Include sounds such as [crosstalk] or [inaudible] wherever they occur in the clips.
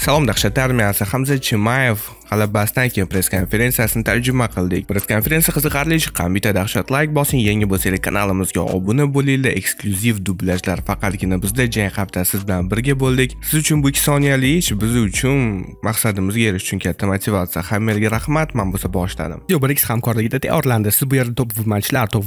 Salom Dahshat armiyasi Hamza Chimayev g'alabasidan keyin press konferensiyasini tarjima qildik. Press konferensiya qiziqarli chiqqan bitta dahshat like bosing, yangi bo'lsangiz kanalimizga obuna bo'linglar. Eksklyuziv dublyajlar faqatgina bizda jang siz bilan birga bo'ldik. Siz uchun bu 2 soniyali ish biz uchun maqsadimizga erishish uchun katta motivatsiya. Hammaga rahmat. Men bo'lsa boshladim. Yo, bir ikki hamkorligida tayyorlandi. Siz bu yerda top matchlar, top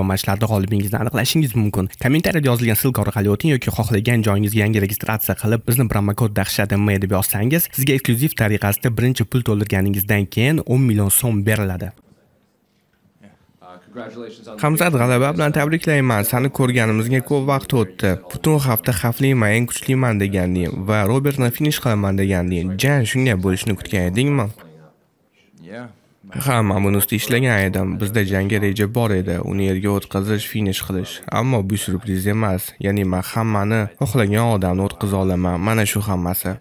va matchlarda g'olibingizni aniqlashingiz mumkin. Kommentariyada yozilgan ssilka orqali o'ting yoki xohlagan joyingizga yangi registratsiya qilib, bizni promokod dahshat deb yozsangiz sizga eksklyuziv tariqasida birinchi pul to'ldirganingizdan keyin 10 million so'm beriladi hamzat g'alaba bilan tabriklayman seni ko'rganimizga ko'p vaqt o'tdi butun hafta xavfliman eng kuchliman deganding va robertni finish qilaman deganding jan shunday bo'lishini kutgan edingmi ha man buni ustida ishlagan edim bizda jangga reja bor edi uni yerga o'tkazish finish qilish ammo bu syurpriz emas ya'ni man hammani xohlagan odamni o'tkaza olaman mana shu hammasi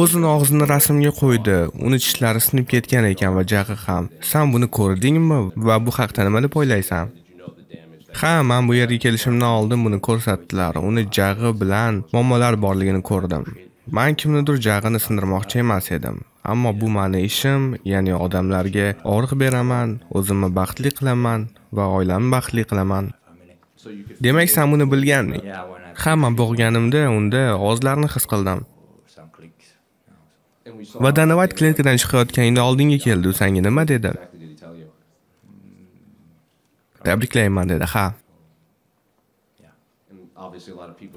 o'zini og'zini rasmga qo'ydi uni tishlari sinib ketgan ekan va jag'i ham san buni ko'rdingmi va bu haqda nima deb o'ylaysan ha man bu yerga kelishimdan oldin buni ko'rsatdilar uni jag'i bilan muammolar borligini ko'rdim man kimnidir jag'ini sindirmoqchi emas edim ammo bu mani ishim ya'ni odamlarga og'riq beraman o'zimni baxtli qilaman va oilamni baxtli qilaman demak san buni bilganding ha man bo'g'ganimda unda og'izlarini his qildim va Danovat kletkadan chiqayotganingda oldingga keldi, u senga nima dedi? Tabriklayman dedi, ha.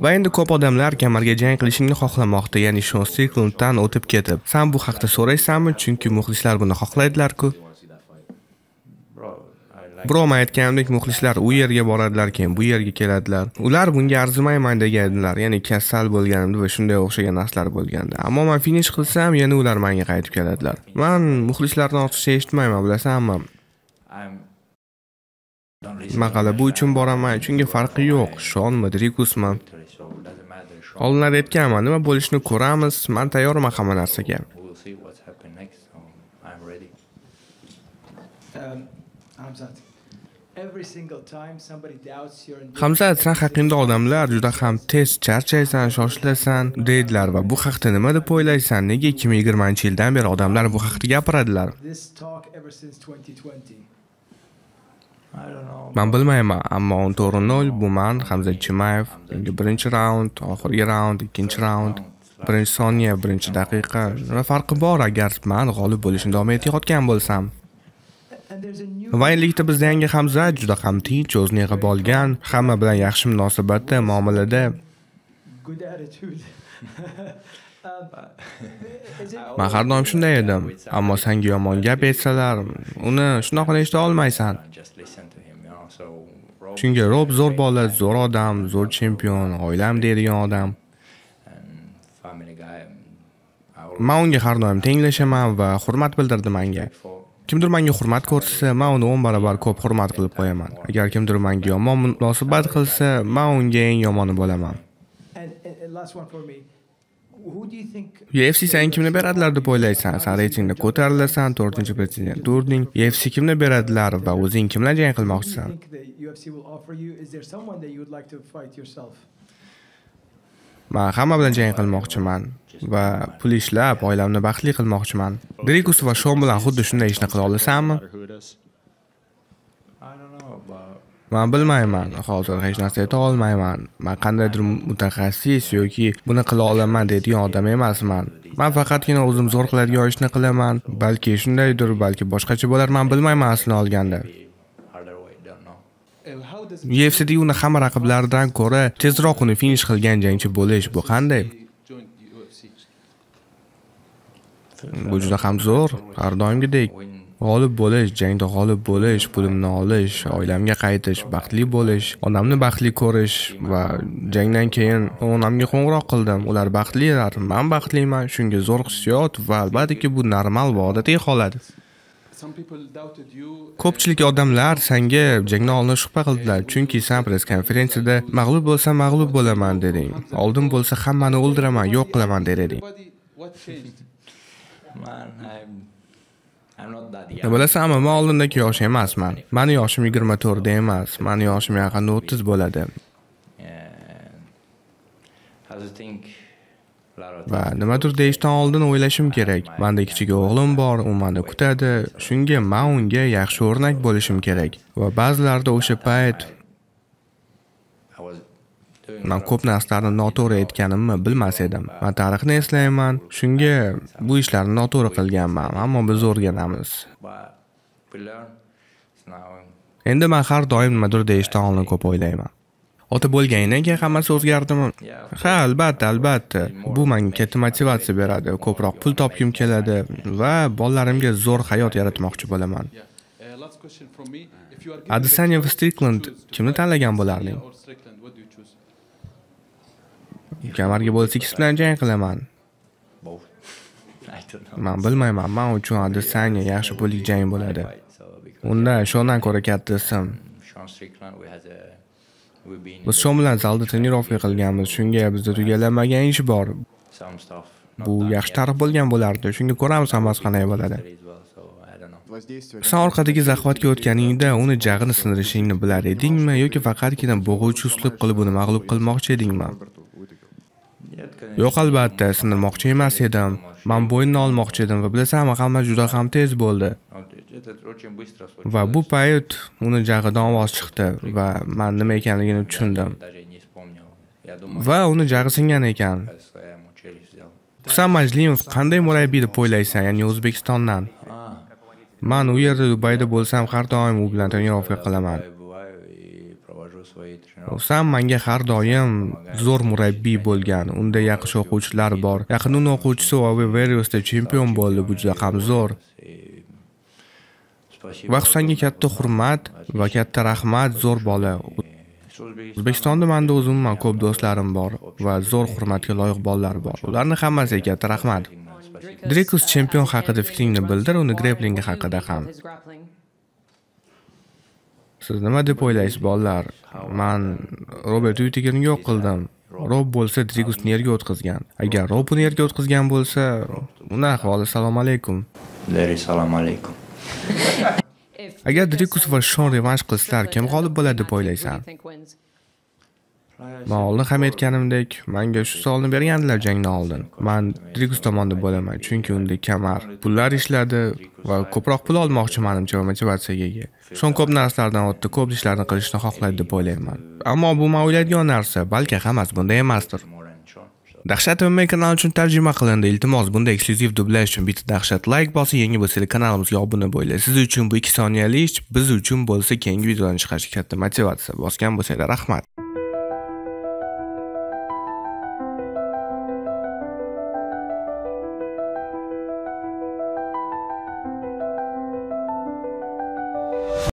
Va endi ko'p odamlar kamarga jang qilishingni xohlamoqda, ya'ni shon siklundan o'tib ketib. Sen bu haqda so'raysanmi? Chunki muxlislar buni xohlaydilarku ku birov aytganimdek muxlislar u yerga boradilar keyin bu yerga keladilar ular bunga arzimayman degandilar ya'ni kasal bo'lganimda va shunday o'xshagan narsalar bo'lganda ammo man finish qilsam yana ular menga qaytib keladilar man muxlislardan ortiqcha eshitmayman bilasanmi maqala bu uchun boraman chunki farqi yo'q shonmi drikusmi oldinlar aytganman nima bo'lishini ko'ramiz man tayyorman hamma narsaga hamza san haqingda odamlar juda ham tez charchaysan shoshilasan deydilar va bu haqda nima deb o'ylaysan nega ikki ming yigirmanchi yildan beri odamlar bu haqda gapiradilar man bilmayman ammo o'n to'g'ri nol bu man hamza chimayev endi birinchi raund oxirgi raund ikkinchi raund birinchi soniya birinchi daqiqa nima farqi bor agar man g'olib bo'lishni davom etayotgan bo'lsam va bizda yangi hamza juda ham tinch o'zini yig'ib olgan hamma bilan yaxshi munosabatda muomalada [laughs] man har doim shunday edim ammo sanga yomon gap aytsalar uni shundoqqina eshita olmaysan chunki rob zo'r bola zo'r odam zo'r chempion oilam deydigan odam man um, unga har doim tenglashaman va hurmat bildirdi manga kimdir menga hurmat ko'rsatsa man uni o'n barobar ko'p hurmat qilib qo'yaman agar kimdir menga yomon munosabat qilsa man unga eng yomoni bo'laman UFC sen kimni beradilar deb o'ylaysan san reytingda ko'tarilasan to'rtinchi prezident turning UFC kimni beradilar va o'zing kim bilan jang qilmoqchisan man hamma bilan jang qilmoqchiman va pul ishlab oilamni baxtli qilmoqchiman drikus va shon bilan xuddi shunday ishni qila olasanmi man bilmayman hozir hech narsa ayta olmayman man qandaydir mutaxassis yoki buni qila olaman deydigan odam emasman man faqatgina o'zim zo'r qiladigan ishni qilaman balki shundaydir balki boshqacha bo'lar man bilmayman aslini olganda ufcda hamma raqiblardan ko'ra tezroq uni finish qilgan jangchi bo'lish bu qanday bu juda ham zo'r har doimgidek g'olib bo'lish jangda g'olib bo'lish pulimni olish oilamga qaytish baxtli bo'lish onamni baxtli ko'rish va jangdan keyin onamga qo'ng'iroq qildim ular baxtlilar man baxtliman shunga zo'r hissiyot va albattaki bu normal va odatiy holat ko'pchilik odamlar senga jangdan oldin shubha qildilar chunki san press konferensiyada mag'lub bo'lsa mag'lub bo'laman deding oldin bo'lsa hammani o'ldiraman yo'q qilaman der eding [laughs] bilasanmi man oldindagi yosh emasman mani yoshim yigirma to'rtda emas mani yoshim yaqinda o'ttiz bo'ladi va nimadir deyishdan oldin o'ylashim kerak manda kichik o'g'lim bor u mani kutadi shunga man unga yaxshi o'rnak bo'lishim kerak va ba'zilarda o'sha payt man ko'p narsalarni noto'g'ri aytganimni bilmas edim man tarixni eslayman shunga bu ishlarni noto'g'ri qilganman ammo biz o'rganamiz endi man har doim nimadir deyishdan oldin ko'p o'ylayman ota bo'lganingdan keyin hammasi o'zgardimi ha albatta albatta bu menga katta motivatsiya beradi ko'proq pul topgim keladi va bolalarimga zo'r hayot yaratmoqchi bo'laman eh, adesanya va strikland kimni tanlagan bo'larding kamarga bo'lsa ikkisi bilan jang qilaman [laughs] man bilmayman man uchun adesanya yaxshi pullik jang bo'ladi unda shondan ko'ra katta ism hmm, Biz shom bilan zalda trenirovka qilganmiz, shunga bizda tugallanmagan ish bor. Bu yaxshi tarix bo'lgan bo'lardi, shunga ko'ramiz hammasi qanday bo'ladi. san orqadagi zahvatga o'tganingda uni jag'ini sindirishingni bilar edingmi yoki faqatgina bo'g'uvchi uslub qilib uni mag'lub qilmoqchi edingmi? Yo'q albatta, sindirmoqchi emas edim. Men bo'ynini olmoqchi edim va bilasanmi, hamma juda ham tez bo'ldi. va bu payt uni jag'idan ovoz chiqdi va man nima ekanligini tushundim va uni jag'i singan ekan husan majlimov qanday murabbiy deb o'ylaysan ya'ni o'zbekistondan man u yerda dubayda bo'lsam har doim u bilan trenirovka qilaman Sam menga har doim zo'r murabbiy bo'lgan. Unda yaxshi o'quvchilar bor. Yaqin o'quvchisi Overiusda chempion bo'ldi. Bu juda ham zo'r. va Husanga katta hurmat va katta rahmat zo'r bola. O'zbekistonda menda o'zimman ko'p do'stlarim bor va zo'r hurmatga loyiq bolalar bor. ularni hammasiga katta rahmat. Drekus chempion haqida fikringni bildir, uni greplingi haqida ham. Siz nima deb o'ylaysiz bolalar? Men Robert Utigirni yo'q qildim. Rob bo'lsa Drigusni yerga o'tkazgan. Agar Rob uni yerga o'tkazgan bo'lsa, uning ahvoli assalomu alaykum. Leri salom alaykum. agar drikus va shon revansh qilsalar kim g'olib bo'ladi deb o'ylaysan man oldin ham aytganimdek manga shu savolni bergandilar jangdan oldin man drikus tomonida bo'laman chunki unda kamar pullar ishladi va ko'proq pul olmoqchi manimcha va motivatsiyaga ega shon ko'p narsalardan o'tdi ko'p ishlarni qilishni xohlaydi deb o'ylayman ammo bu man o'ylaydigan narsa balki hammasi bunday emasdir Dahshat MMA kanali uchun tarjima qilindi. Iltimos, bunday eksklyuziv dublyaj uchun bitta dahshat like bosing yangi bo'lsangiz kanalimizga obuna bo'ling. Siz uchun bu 2 soniyali ish, biz uchun bo'lsa keyingi videolarni chiqarishga katta motivatsiya. Bosgan bo'lsanglar, rahmat.